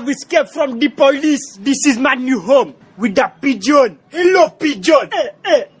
I've escaped from the police. This is my new home with that pigeon. Hello, pigeon. Eh, eh.